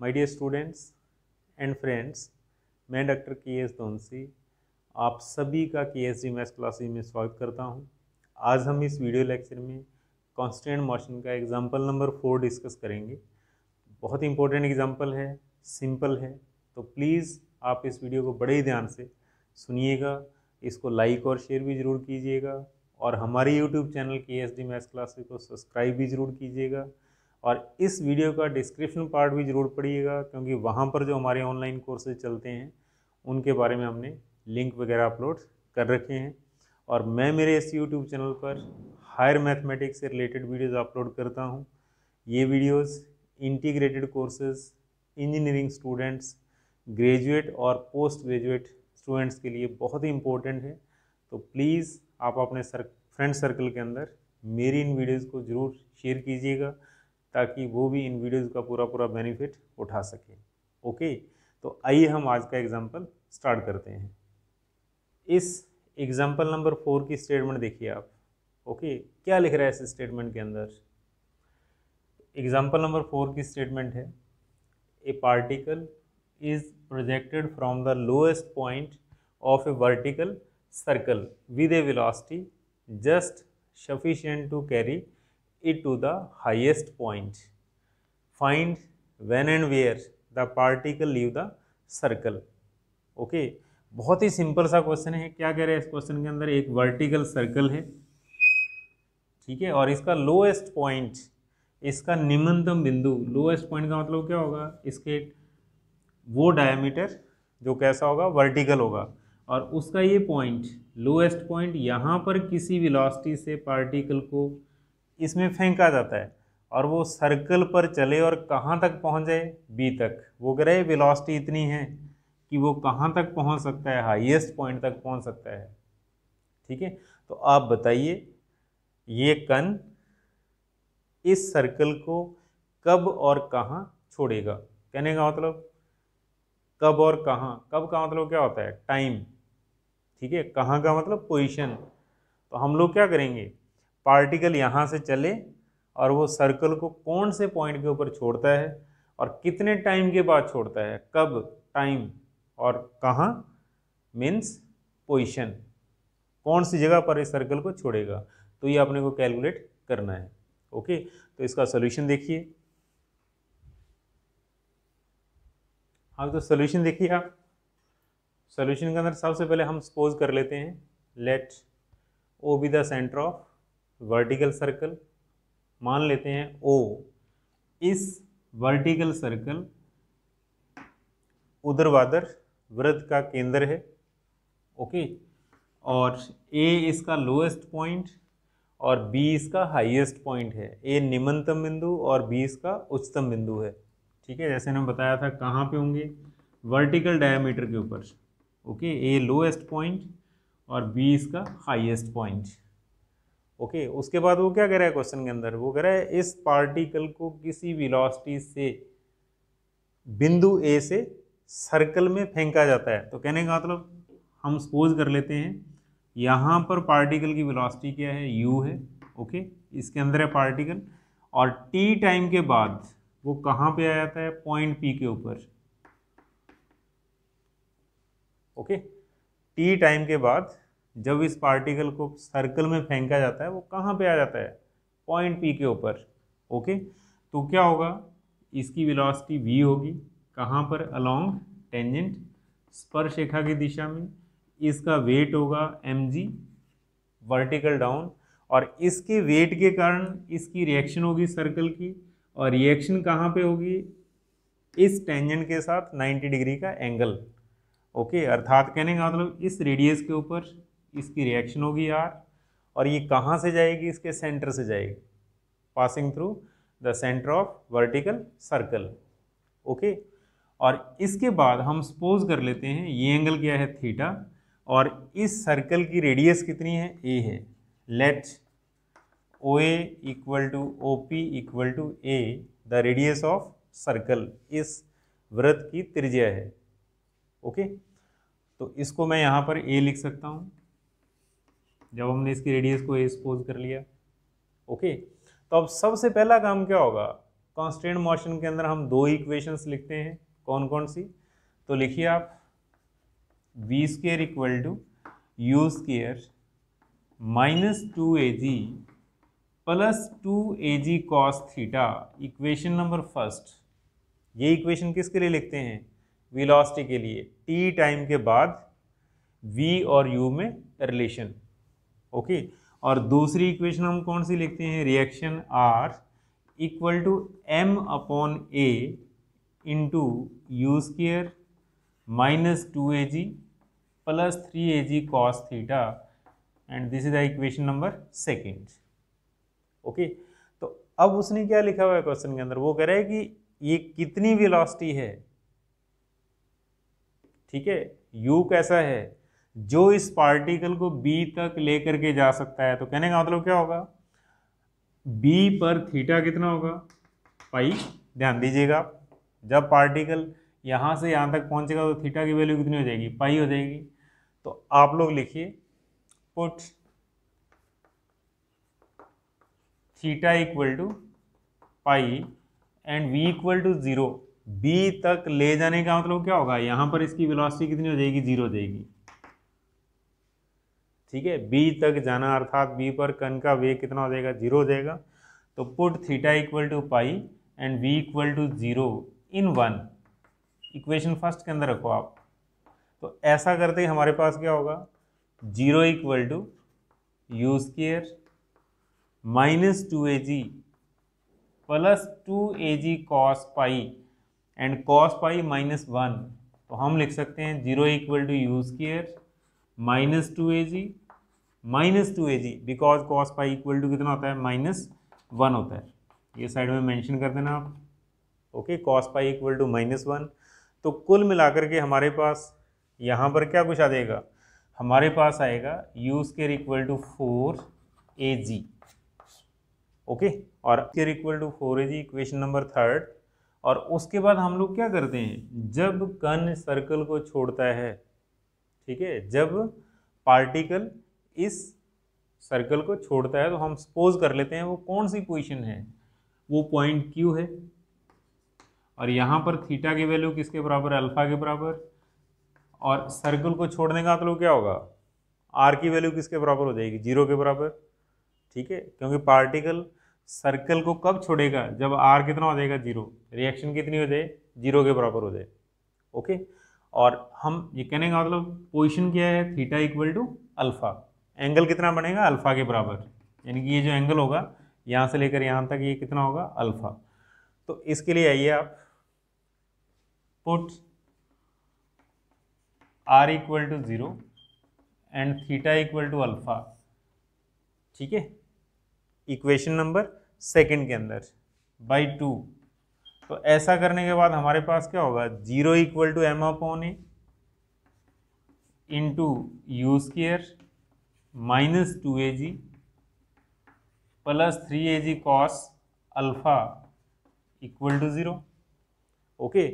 My dear students and friends मैं doctor K S Dhonsi आप सभी का के एस डी मैथ्स क्लासेज में स्वागत करता हूँ आज हम इस वीडियो लेक्चर में कॉन्स्टेंट मोशन का एग्जाम्पल नंबर फोर डिस्कस करेंगे बहुत इंपॉर्टेंट एग्जाम्पल है सिंपल है तो प्लीज़ आप इस वीडियो को बड़े ही ध्यान से सुनिएगा इसको लाइक और शेयर भी ज़रूर कीजिएगा और हमारे YouTube channel K S D maths classes को सब्सक्राइब भी ज़रूर कीजिएगा और इस वीडियो का डिस्क्रिप्शन पार्ट भी ज़रूर पढ़िएगा क्योंकि वहाँ पर जो हमारे ऑनलाइन कोर्सेज चलते हैं उनके बारे में हमने लिंक वगैरह अपलोड कर रखे हैं और मैं मेरे इस यूट्यूब चैनल पर हायर मैथमेटिक्स से रिलेटेड वीडियोस अपलोड करता हूँ ये videos integrated courses engineering students graduate और पोस्ट ग्रेजुएट स्टूडेंट्स के लिए बहुत ही इम्पोर्टेंट है तो प्लीज़ आप अपने सर फ्रेंड सर्कल के अंदर मेरी इन वीडियोज़ को ज़रूर शेयर कीजिएगा ताकि वो भी इन वीडियोज़ का पूरा पूरा बेनिफिट उठा सके ओके तो आइए हम आज का एग्ज़ाम्पल स्टार्ट करते हैं इस एग्ज़ाम्पल नंबर फोर की स्टेटमेंट देखिए आप ओके क्या लिख रहा है इस स्टेटमेंट के अंदर एग्ज़ाम्पल नंबर फोर की स्टेटमेंट है a particle is projected from the lowest point of a vertical circle with a velocity just sufficient to carry it to the highest point. Find when and where the particle leave the circle. Okay okay. बहुत ही simple सा question है क्या कह रहे हैं इस question के अंदर एक वर्टिकल सर्कल है ठीक है और इसका लोएस्ट पॉइंट इसका निम्नतम बिंदु लोएस्ट पॉइंट का मतलब क्या होगा इसके वो डायमीटर जो कैसा होगा वर्टिकल होगा और उसका ये पॉइंट लोएस्ट पॉइंट यहाँ पर किसी वेलोसिटी से पार्टिकल को इसमें फेंका जाता है और वो सर्कल पर चले और कहाँ तक पहुँच जाए बी तक वो कह रहे वेलोसिटी इतनी है कि वो कहाँ तक पहुँच सकता है हाईएस्ट पॉइंट तक पहुँच सकता है ठीक है तो आप बताइए ये कण इस सर्कल को कब और कहाँ छोड़ेगा कहने का मतलब कब और कहाँ कब का मतलब क्या होता है टाइम ठीक है कहाँ का मतलब पोजीशन तो हम लोग क्या करेंगे पार्टिकल यहाँ से चले और वो सर्कल को कौन से पॉइंट के ऊपर छोड़ता है और कितने टाइम के बाद छोड़ता है कब टाइम और कहाँ मीन्स पोजिशन कौन सी जगह पर इस सर्कल को छोड़ेगा तो ये अपने को कैलकुलेट करना है ओके तो इसका सोल्यूशन देखिए हाँ तो सोल्यूशन देखिए आप सोल्यूशन के अंदर सबसे पहले हम सपोज कर लेते हैं let O B the centre of vertical circle मान लेते हैं ओ इस वर्टिकल सर्कल उदरवादर वृत्त का केंद्र है ओके और ए इसका लोएस्ट पॉइंट और बी इसका हाईएस्ट पॉइंट है ए निम्नतम बिंदु और बी इसका उच्चतम बिंदु है ठीक है जैसे हमने बताया था कहाँ पे होंगे वर्टिकल डायमीटर के ऊपर ओके ए लोएस्ट पॉइंट और बी इसका हाईएस्ट पॉइंट ओके उसके बाद वो क्या कह रहा है क्वेश्चन के अंदर वो कह रहा है इस पार्टिकल को किसी वेलोसिटी से बिंदु ए से सर्कल में फेंका जाता है तो कहने का मतलब हम सपोज कर लेते हैं यहाँ पर पार्टिकल की वेलोसिटी क्या है यू है ओके इसके अंदर है पार्टिकल और टी टाइम के बाद वो कहाँ पे आ जाता है पॉइंट पी के ऊपर ओके टी टाइम के बाद जब इस पार्टिकल को सर्कल में फेंका जाता है वो कहाँ पे आ जाता है पॉइंट पी के ऊपर ओके तो क्या होगा इसकी वेलोसिटी वी होगी कहाँ पर अलोंग टेंजेंट स्पर्श रेखा की दिशा में इसका वेट होगा एम जी वर्टिकल डाउन और इसके वेट के कारण इसकी रिएक्शन होगी सर्कल की और रिएक्शन कहाँ पे होगी इस टेंजेंट के साथ 90 डिग्री का एंगल ओके अर्थात कहने का मतलब इस रेडियस के ऊपर इसकी रिएक्शन होगी आर और ये कहाँ से जाएगी इसके सेंटर से जाएगी passing through the centre of vertical circle okay और इसके बाद हम सपोज कर लेते हैं ये एंगल क्या है थीटा और इस सर्कल की रेडियस कितनी है ए है let O equal to O P equal to A the radius of circle इस वृत्त की त्रिज्या है ओके okay? तो इसको मैं यहाँ पर ए लिख सकता हूँ जब हमने इसकी रेडियस को एक्सपोज कर लिया ओके तो अब सबसे पहला काम क्या होगा कॉन्स्टेंट मोशन के अंदर हम दो इक्वेशंस लिखते हैं कौन कौन सी तो लिखिए आप V square equal to U square minus two A ji plus two A ji cos theta equation number first ये इक्वेशन किसके लिए लिखते हैं वेलोसिटी के लिए टी टाइम के बाद वी और यू में रिलेशन ओके और दूसरी इक्वेशन हम कौन सी लिखते हैं reaction R equal to M upon A into you square minus two A ji plus three A ji cos theta and this is the equation number second okay तो अब उसने क्या लिखा हुआ है क्वेश्चन के अंदर वो कह रहा है कि ये कितनी वेलोसिटी है ठीक है यू कैसा है जो इस पार्टिकल को बी तक लेकर के जा सकता है तो कहने का मतलब क्या होगा बी पर थीटा कितना होगा पाई ध्यान दीजिएगा जब पार्टिकल यहाँ से यहाँ तक पहुँचेगा तो थीटा की वैल्यू कितनी हो जाएगी पाई हो जाएगी तो आप लोग लिखिए put theta equal to pi and V equal to zero B तक ले जाने का मतलब क्या होगा यहाँ पर इसकी वेलोसिटी कितनी हो जाएगी जीरो हो जाएगी ठीक है बी तक जाना अर्थात बी पर कन का वे कितना हो जाएगा जीरो हो जाएगा तो put theta equal to pi and V equal to zero in one equation first के अंदर रखो आप तो ऐसा करते ही हमारे पास क्या होगा zero equal to U square minus two A ji plus two A ji cos pi and cos pi minus one तो हम लिख सकते हैं zero equal to U square minus two A ji minus two A G because cos pi equal to कितना होता है minus one होता है ये साइड में मेंशन कर देना आप okay cos pi equal to minus one तो कुल मिलाकर के हमारे पास यहाँ पर क्या कुछ आ जाएगा हमारे पास आएगा u square equal to four a g okay और square equal to four a g equation number third और उसके बाद हम लोग क्या करते हैं जब कन सर्कल को छोड़ता है ठीक है जब पार्टिकल इस सर्कल को छोड़ता है तो हम सपोज कर लेते हैं वो कौन सी पोजिशन है वो पॉइंट क्यू है और यहाँ पर थीटा की वैल्यू किसके बराबर अल्फ़ा के बराबर और सर्कल को छोड़ने का मतलब क्या होगा आर की वैल्यू किसके बराबर हो जाएगी जीरो के बराबर ठीक है क्योंकि पार्टिकल सर्कल को कब छोड़ेगा जब आर कितना हो जाएगा जीरो रिएक्शन कितनी हो जाए जीरो के बराबर हो जाए ओके और हम ये कहने का मतलब पोजिशन क्या है theta equal to alpha angle कितना बनेगा अल्फ़ा के बराबर यानी कि ये जो एंगल होगा यहाँ से लेकर यहाँ तक ये कितना होगा अल्फ़ा तो इसके लिए आइए आप put r equal to zero and theta equal to alpha ठीक है इक्वेशन नंबर सेकंड के अंदर बाई टू तो ऐसा करने के बाद हमारे पास क्या होगा zero equal to M upon A into you square minus two A ji plus three A ji cos alpha equal to zero okay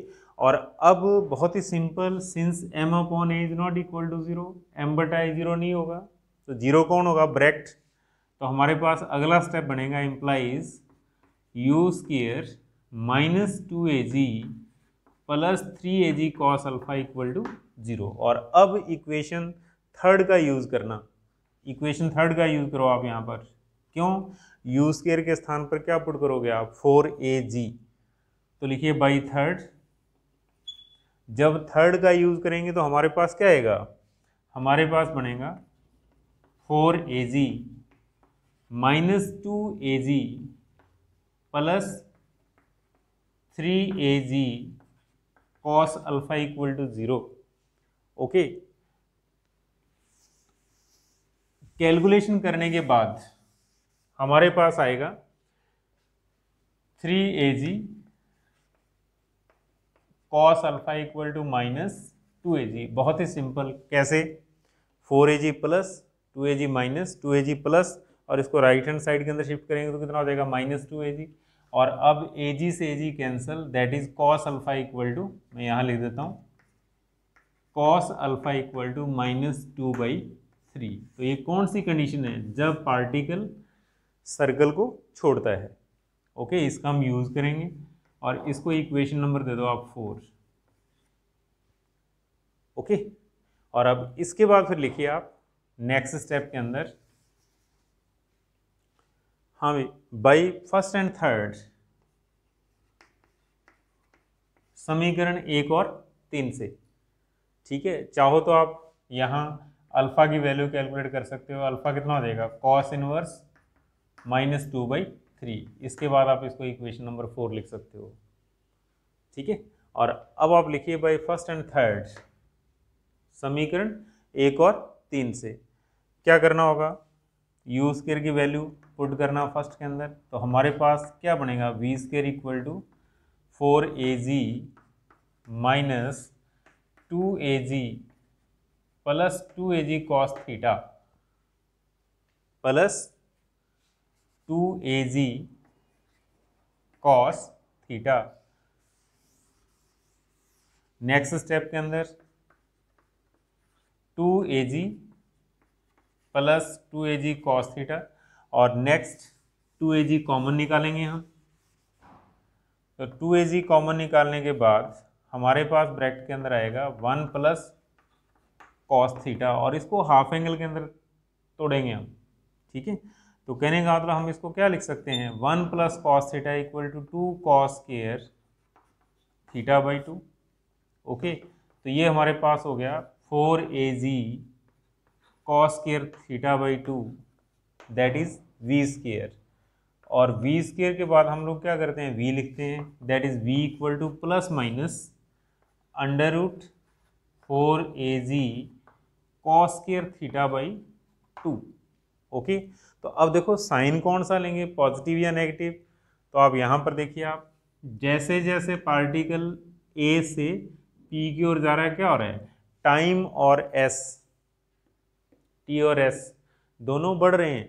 और अब बहुत ही simple since m upon a is not equal to zero m बटा a zero नहीं होगा तो zero कौन होगा ब्रैक्ट तो हमारे पास अगला स्टेप बनेगा implies u square minus two A ji plus three A ji cos alpha equal to zero और अब इक्वेशन थर्ड का यूज़ करना इक्वेशन थर्ड का यूज़ करो आप यहाँ पर क्यों यू स्केयर के स्थान पर क्या पुट करोगे आप फोर ए जी तो लिखिए बाई थर्ड जब थर्ड का यूज़ करेंगे तो हमारे पास क्या आएगा हमारे पास बनेगा four a ji minus two A ji plus three A ji cos alpha equal to zero okay calculation करने के बाद हमारे पास आएगा three A ji cos alpha equal to minus two A g बहुत ही सिंपल कैसे four a ji plus two A ji minus two A ji plus और इसको राइट हैंड साइड के अंदर शिफ्ट करेंगे तो कितना हो जाएगा माइनस टू ए जी और अब ए जी से a g cancel that is cos alpha equal to मैं यहाँ लिख देता हूँ cos alpha equal to minus two by three तो ये कौन सी कंडीशन है जब पार्टिकल सर्कल को छोड़ता है ओके okay, इसका हम यूज़ करेंगे और इसको इक्वेशन नंबर दे दो आप फोर ओके okay? और अब इसके बाद फिर लिखिए आप नेक्स्ट स्टेप के अंदर हाँ भाई बाई फर्स्ट एंड थर्ड समीकरण एक और तीन से ठीक है चाहो तो आप यहाँ अल्फ़ा की वैल्यू कैलकुलेट कर सकते हो अल्फ़ा कितना हो जाएगा cos inverse minus two by three इसके बाद आप इसको इक्वेशन नंबर फोर लिख सकते हो ठीक है और अब आप लिखिए बाई फर्स्ट एंड थर्ड समीकरण एक और तीन से क्या करना होगा यू स्केयर की वैल्यू पुट करना फर्स्ट के अंदर तो हमारे पास क्या बनेगा v square equal to four a ji minus two A ji plus two A ji cos theta plus two A ji cos theta next step के अंदर टू ए जी प्लस टू ए जी कॉस थीटा और नेक्स्ट टू ए g common निकालेंगे हम तो to A g common निकालने के बाद हमारे पास ब्रैकेट के अंदर आएगा वन प्लस कॉस थीटा और इसको हाफ एंगल के अंदर तोड़ेंगे हम ठीक है तो कहने का मतलब हम इसको क्या लिख सकते हैं one plus cos theta equal to two cos square theta by two okay तो ये हमारे पास हो गया four a ji cos square theta by two that is v square और वी स्केयर के बाद हम लोग क्या करते हैं वी लिखते हैं that is v equal to plus minus under root four a ji cos square theta by two okay तो अब देखो साइन कौन सा लेंगे पॉजिटिव या नेगेटिव तो आप यहाँ पर देखिए आप जैसे जैसे पार्टिकल ए से पी की ओर जा रहा है क्या हो रहा है टाइम और एस टी और एस दोनों बढ़ रहे हैं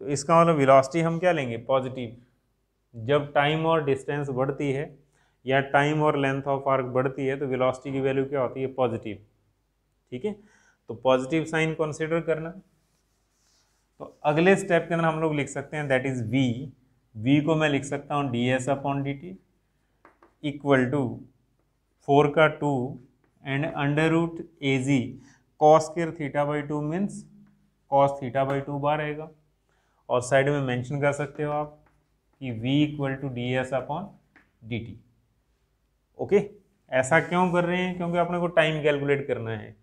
तो इसका मतलब विलासिटी हम क्या लेंगे पॉजिटिव जब टाइम और डिस्टेंस बढ़ती है या टाइम और लेंथ ऑफ आर्क बढ़ती है तो विलासिटी की वैल्यू क्या होती है पॉजिटिव ठीक है तो पॉजिटिव साइन कंसिडर करना तो अगले स्टेप के अंदर हम लोग लिख सकते हैं दैट इज़ वी वी को मैं लिख सकता हूँ d s upon d t equal to four का two and under root a ji cos square theta by two means cos theta by two बार आएगा और साइड में मेंशन कर सकते हो आप कि v equal to d s upon d t okay ऐसा क्यों कर रहे हैं क्योंकि अपने को टाइम कैलकुलेट करना है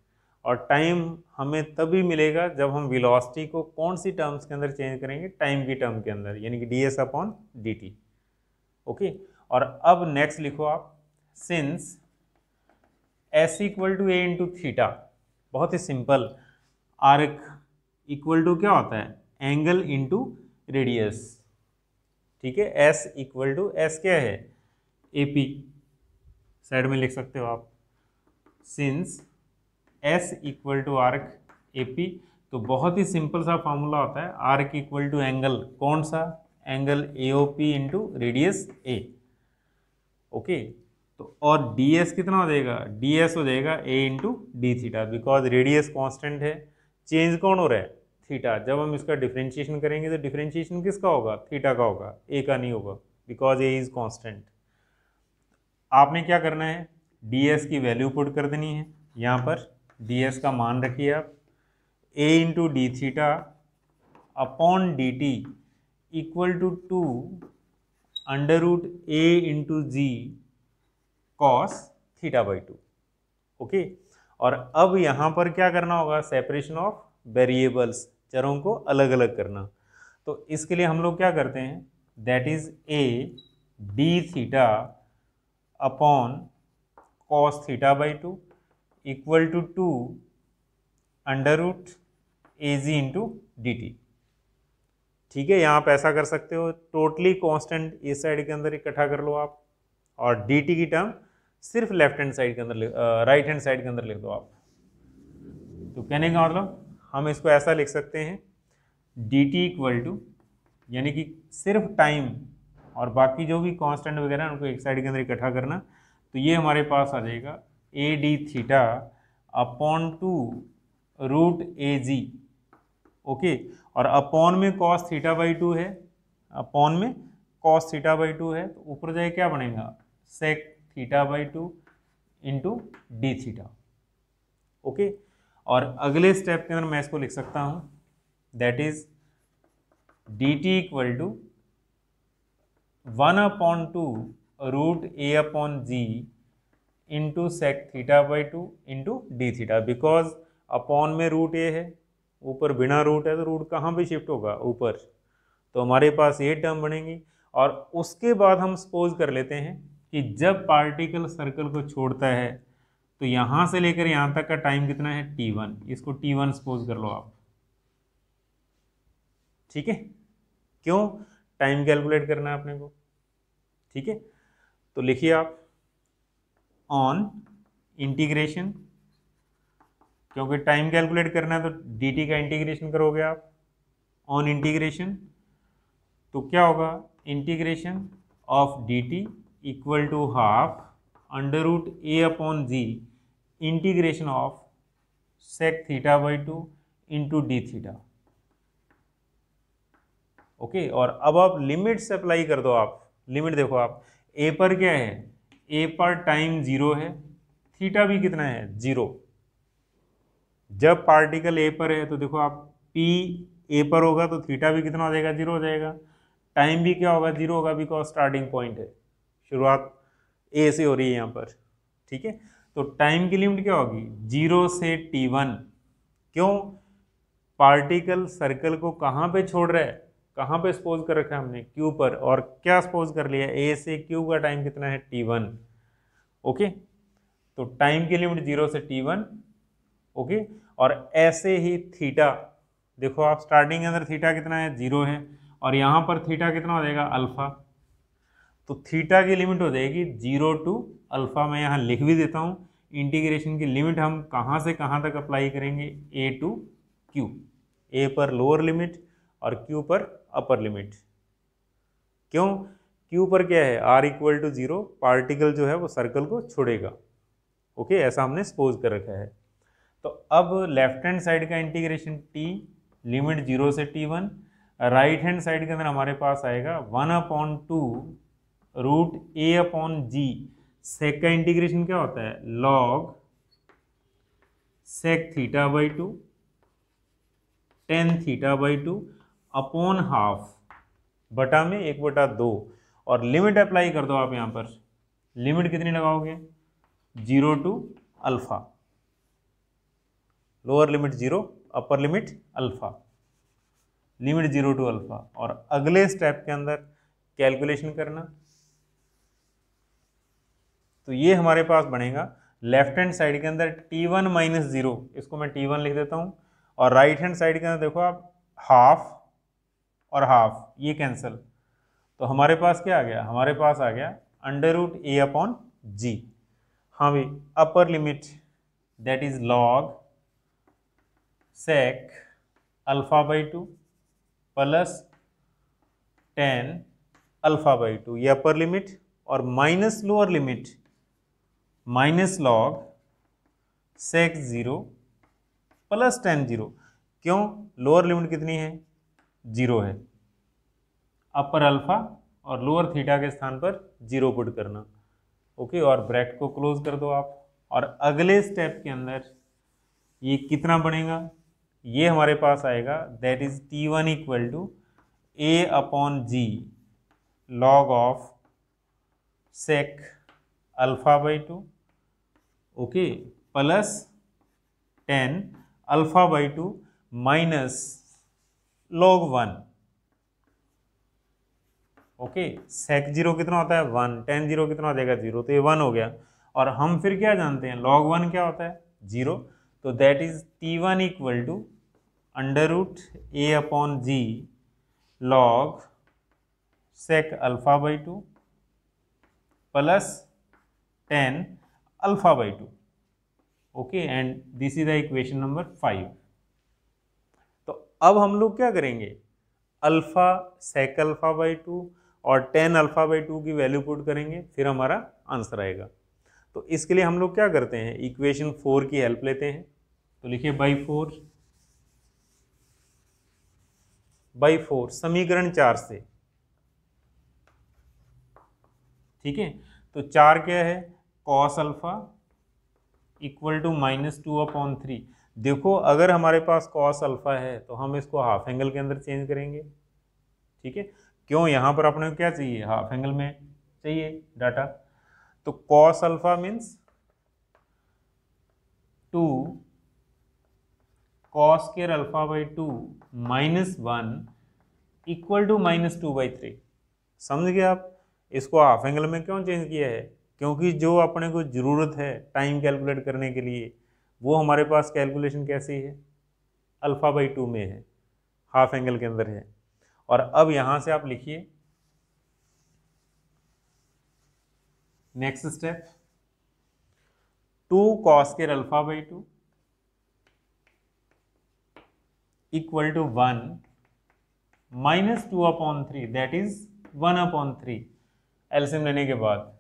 और टाइम हमें तभी मिलेगा जब हम वेलोसिटी को कौन सी टर्म्स के अंदर चेंज करेंगे टाइम की टर्म के अंदर यानी कि d s upon d t okay और अब नेक्स्ट लिखो आप since s equal to a into theta बहुत ही सिंपल आर्क इक्वल टू क्या होता है एंगल इंटू रेडियस ठीक है एस इक्वल टू एस क्या है ए पी साइड में लिख सकते हो आप since s equal to arc a p तो बहुत ही सिंपल सा फॉर्मूला होता है आर्क इक्वल टू एंगल कौन सा angle a o p into radius a okay तो और डी एस कितना हो जाएगा डी एस हो जाएगा a into d theta because radius constant है चेंज कौन हो रहा है थीटा जब हम इसका डिफ्रेंशिएशन करेंगे तो डिफ्रेंशिएशन किसका होगा थीटा का होगा ए का नहीं होगा बिकॉज ए इज़ कॉन्स्टेंट आपने क्या करना है डी एस की वैल्यू पुट कर देनी है यहाँ पर डी एस का मान रखिए आप a into d theta upon d t equal to two under root a into g cos theta by two okay और अब यहाँ पर क्या करना होगा सेपरेशन ऑफ वेरिएबल्स चरों को अलग अलग करना तो इसके लिए हम लोग क्या करते हैं that is a d theta upon cos theta by two equal to two under root a g into d t ठीक है यहाँ आप ऐसा कर सकते हो टोटली कॉन्स्टेंट इस साइड के अंदर इकट्ठा कर लो आप और डी टी की टर्म सिर्फ लेफ्ट हैंड साइड के अंदर राइट हैंड साइड के अंदर लिख दो आप तो कहने का मतलब हम इसको ऐसा लिख सकते हैं डी टी इक्वल टू यानी कि सिर्फ टाइम और बाकी जो भी कांस्टेंट वगैरह उनको एक साइड के अंदर इकट्ठा करना तो ये हमारे पास आ जाएगा a d theta upon two root a g okay और अपॉन में कॉस थीटा बाई टू है अपॉन में कॉस थीटा बाई टू है तो ऊपर जाए क्या बनेगा sec theta by two into d theta okay और अगले स्टेप के अंदर मैं इसको लिख सकता हूँ that is d t equal to one upon two root a upon g into sec theta by two into d theta because upon में रूट ए है ऊपर बिना रूट है तो रूट कहाँ भी शिफ्ट होगा ऊपर तो हमारे पास ये टर्म बनेंगी और उसके बाद हम सपोज कर लेते हैं कि जब पार्टिकल सर्कल को छोड़ता है तो यहाँ से लेकर यहाँ तक का टाइम कितना है टी वन इसको टी वन सपोज कर लो आप ठीक है क्यों टाइम कैलकुलेट करना है अपने को ठीक है तो लिखिए आप ऑन इंटीग्रेशन क्योंकि टाइम कैलकुलेट करना है तो dt का इंटीग्रेशन करोगे आप ऑन इंटीग्रेशन तो क्या होगा integration of dt equal to half under root a upon g integration of sec theta by two into d theta okay और अब आप लिमिट्स अप्लाई कर दो आप लिमिट देखो आप ए पर क्या है ए पर टाइम जीरो है थीटा भी कितना है जीरो जब पार्टिकल ए पर है तो देखो आप पी ए पर होगा तो थीटा भी कितना हो जाएगा जीरो हो जाएगा टाइम भी क्या होगा जीरो होगा बिकॉज स्टार्टिंग पॉइंट है शुरुआत ए से हो रही है यहाँ पर ठीक है तो टाइम की लिमिट क्या होगी जीरो से टी वन क्यों पार्टिकल सर्कल को कहाँ पे छोड़ रहा है कहाँ पे स्पोज कर रखा है हमने क्यू पर और क्या स्पोज कर लिया ए से क्यू का टाइम कितना है टी वन ओके तो टाइम की लिमिट जीरो से टी वन ओके और ऐसे ही थीटा देखो आप स्टार्टिंग के अंदर थीटा कितना है जीरो है और यहाँ पर थीटा कितना हो जाएगा अल्फ़ा तो थीटा की लिमिट हो जाएगी जीरो टू अल्फ़ा मैं यहाँ लिख भी देता हूँ इंटीग्रेशन की लिमिट हम कहाँ से कहाँ तक अप्लाई करेंगे ए टू क्यू ए पर लोअर लिमिट और क्यू पर अपर लिमिट क्यों क्यू पर क्या है r equal to zero particle जो है वो सर्कल को छोड़ेगा ओके ऐसा हमने सपोज कर रखा है तो अब लेफ्ट हैंड साइड का इंटीग्रेशन टी लिमिट जीरो से t one right hand side के अंदर हमारे पास आएगा one upon two root a upon g sec का इंटीग्रेशन क्या होता है log sec theta by two tan theta by two upon half बटा में एक बटा दो और लिमिट अप्लाई कर दो आप यहां पर लिमिट कितनी लगाओगे zero to alpha lower limit zero upper limit alpha limit zero to alpha और अगले स्टेप के अंदर कैलकुलेशन करना तो ये हमारे पास बनेगा लेफ्ट हैंड साइड के अंदर टी वन माइनस ज़ीरो इसको मैं टी वन लिख देता हूँ और राइट हैंड साइड के अंदर देखो आप हाफ और हाफ ये कैंसिल तो हमारे पास क्या आ गया हमारे पास आ गया under root a upon g हाँ भाई upper limit that is log sec alpha by two plus tan alpha by two ये अपर लिमिट और minus lower limit minus log sec zero plus tan zero क्यों lower limit कितनी है zero है upper alpha और lower theta के स्थान पर ज़ीरो पुट करना ओके और ब्रैकेट को क्लोज कर दो आप और अगले स्टेप के अंदर ये कितना बनेगा ये हमारे पास आएगा that is t one equal to a upon g log of sec alpha by two okay plus tan alpha by two minus log one okay sec zero कितना होता है वन टेन जीरो कितना हो जाएगा जीरो तो ये one हो गया और हम फिर क्या जानते हैं लॉग वन क्या होता है जीरो तो that is t one equal to under root a upon g log sec alpha by two plus tan alpha by 2 okay and this is the equation number 5 तो अब हम लोग क्या करेंगे alpha sec alpha by two और tan alpha by two की value put करेंगे फिर हमारा आंसर आएगा तो इसके लिए हम लोग क्या करते हैं इक्वेशन फोर की हेल्प लेते हैं तो लिखिए बाई फोर बाई फोर समीकरण चार से ठीक है तो चार क्या है cos alpha equal to minus two upon three देखो अगर हमारे पास कॉस अल्फा है तो हम इसको हाफ एंगल के अंदर चेंज करेंगे ठीक है क्यों यहाँ पर अपने क्या चाहिए हाफ एंगल में चाहिए डाटा तो cos alpha means two cos square alpha by two minus one equal to minus two by three समझ गए आप इसको हाफ एंगल में क्यों चेंज किया है क्योंकि जो अपने को ज़रूरत है टाइम कैलकुलेट करने के लिए वो हमारे पास कैलकुलेशन कैसी है अल्फ़ा बाई टू में है हाफ एंगल के अंदर है और अब यहाँ से आप लिखिए next step two cos square alpha by two equal to one minus two upon three that is one upon three एल्सियम लेने के बाद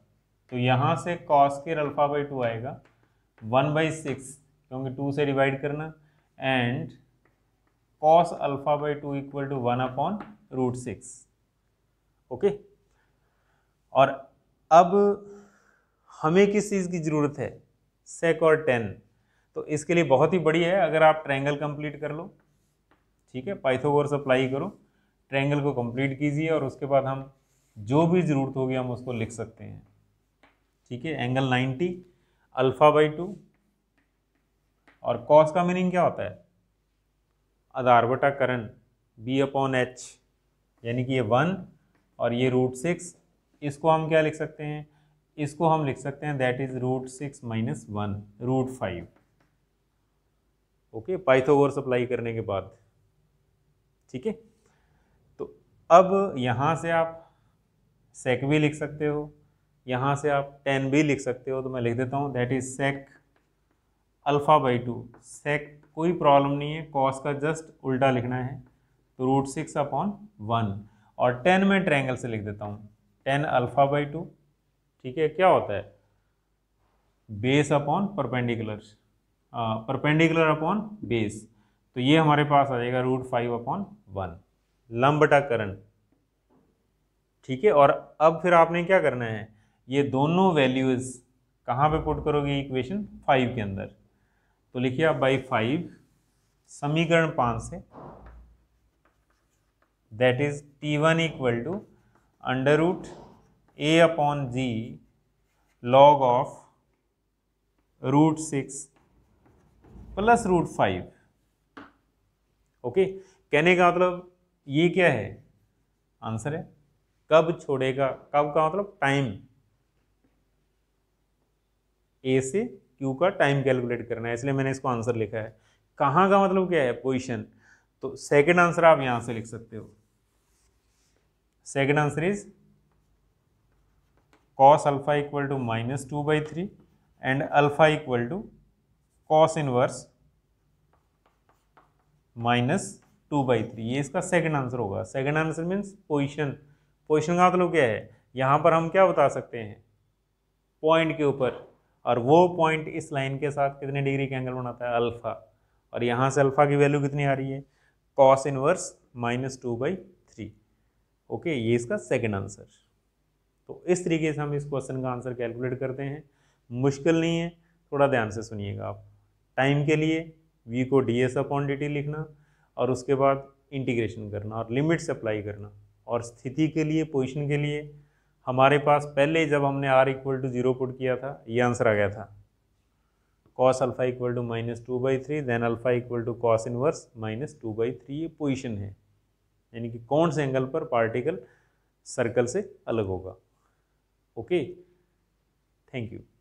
तो यहाँ से cos square alpha by two आएगा वन बाई सिक्स क्योंकि टू से डिवाइड करना and cos alpha by two equal to one upon root six okay और अब हमें किस चीज़ की ज़रूरत है सेक और टेन तो इसके लिए बहुत ही बढ़िया है अगर आप ट्रायंगल कंप्लीट कर लो ठीक है पाइथागोरस अप्लाई करो ट्रायंगल को कंप्लीट कीजिए और उसके बाद हम जो भी ज़रूरत होगी हम उसको लिख सकते हैं ठीक है एंगल 90 अल्फ़ा बाई टू और कॉस का मीनिंग क्या होता है आधार बटा करण बी अपॉन एच यानी कि ये वन और ये रूट सिक्स इसको हम क्या लिख सकते हैं इसको हम लिख सकते हैं that is root six minus one root five okay पाइथोवर सप्लाई करने के बाद ठीक है तो अब यहाँ से आप सेक भी लिख सकते हो यहाँ से आप टेन भी लिख सकते हो तो मैं लिख देता हूँ that is sec alpha by two sec कोई प्रॉब्लम नहीं है कॉस का जस्ट उल्टा लिखना है तो रूट सिक्स अपॉन वन और टेन में ट्रैंगल से लिख देता हूँ टेन अल्फ़ा बाई टू ठीक है क्या होता है base upon perpendicular perpendicular upon base तो ये हमारे पास आ जाएगा रूट फाइव अपॉन वन करण ठीक है और अब फिर आपने क्या करना है ये दोनों वैल्यूज़ कहाँ पे पुट करोगे इक्वेशन फाइव के अंदर तो लिखिए आप बाई फाइव समीकरण पाँच से that is t one equal to under root a upon g log of root six plus root five okay कहने का मतलब ये क्या है आंसर है कब छोड़ेगा कब का मतलब टाइम ए से क्यू का टाइम कैलकुलेट करना है इसलिए मैंने इसको आंसर लिखा है कहाँ का मतलब क्या है पोजिशन तो सेकेंड आंसर आप यहाँ से लिख सकते हो second answer is cos alpha equal to minus two by three and alpha equal to cos inverse minus two by three ये इसका सेकेंड आंसर होगा second answer means position position का मतलब क्या है यहाँ पर हम क्या बता सकते हैं पॉइंट के ऊपर और वो पॉइंट इस लाइन के साथ कितने डिग्री के एंगल बनाता है अल्फ़ा और यहाँ से अल्फ़ा की वैल्यू कितनी आ रही है cos inverse minus two by three okay ये इसका सेकेंड आंसर तो इस तरीके से हम इस क्वेश्चन का आंसर कैलकुलेट करते हैं मुश्किल नहीं है थोड़ा ध्यान से सुनिएगा आप टाइम के लिए वी को डी एस क्वांटिटी लिखना और उसके बाद इंटीग्रेशन करना और लिमिट्स अप्लाई करना और स्थिति के लिए पोजिशन के लिए हमारे पास पहले जब हमने R equal to zero put किया था ये आंसर आ गया था cos alpha equal to minus two by three then alpha equal to cos inverse minus two by three ये पोजिशन है यानी कि कौन से एंगल पर पार्टिकल सर्कल से अलग होगा ओके थैंक यू